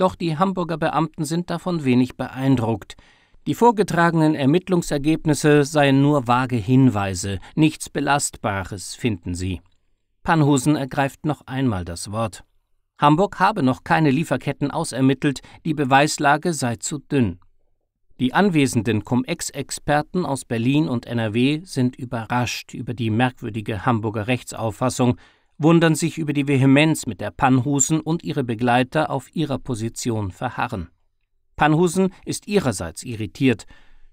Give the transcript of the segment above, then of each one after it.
Doch die Hamburger Beamten sind davon wenig beeindruckt. Die vorgetragenen Ermittlungsergebnisse seien nur vage Hinweise, nichts Belastbares finden sie. Panhusen ergreift noch einmal das Wort. Hamburg habe noch keine Lieferketten ausermittelt, die Beweislage sei zu dünn. Die anwesenden Cum-Ex-Experten aus Berlin und NRW sind überrascht über die merkwürdige Hamburger Rechtsauffassung, wundern sich über die Vehemenz, mit der Panhusen und ihre Begleiter auf ihrer Position verharren. Panhusen ist ihrerseits irritiert.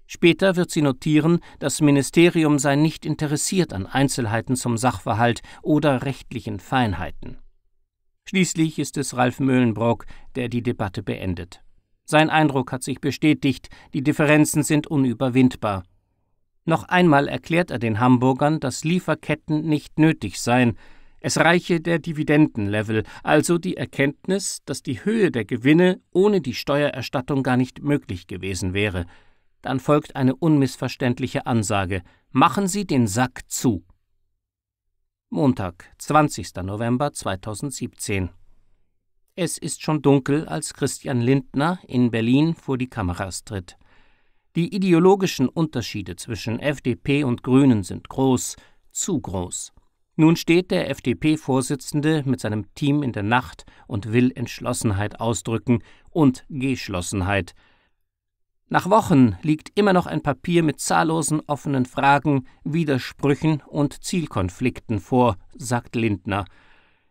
Später wird sie notieren, das Ministerium sei nicht interessiert an Einzelheiten zum Sachverhalt oder rechtlichen Feinheiten. Schließlich ist es Ralf Möhlenbrock, der die Debatte beendet. Sein Eindruck hat sich bestätigt, die Differenzen sind unüberwindbar. Noch einmal erklärt er den Hamburgern, dass Lieferketten nicht nötig seien, es reiche der Dividendenlevel, also die Erkenntnis, dass die Höhe der Gewinne ohne die Steuererstattung gar nicht möglich gewesen wäre. Dann folgt eine unmissverständliche Ansage Machen Sie den Sack zu. Montag, 20. November 2017. Es ist schon dunkel, als Christian Lindner in Berlin vor die Kameras tritt. Die ideologischen Unterschiede zwischen FDP und Grünen sind groß, zu groß. Nun steht der FDP-Vorsitzende mit seinem Team in der Nacht und will Entschlossenheit ausdrücken und Geschlossenheit. Nach Wochen liegt immer noch ein Papier mit zahllosen offenen Fragen, Widersprüchen und Zielkonflikten vor, sagt Lindner.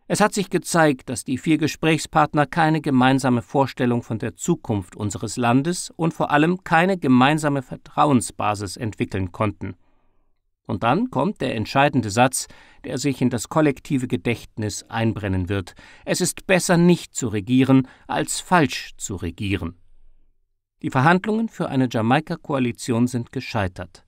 Es hat sich gezeigt, dass die vier Gesprächspartner keine gemeinsame Vorstellung von der Zukunft unseres Landes und vor allem keine gemeinsame Vertrauensbasis entwickeln konnten. Und dann kommt der entscheidende Satz, der sich in das kollektive Gedächtnis einbrennen wird. Es ist besser nicht zu regieren, als falsch zu regieren. Die Verhandlungen für eine Jamaika-Koalition sind gescheitert.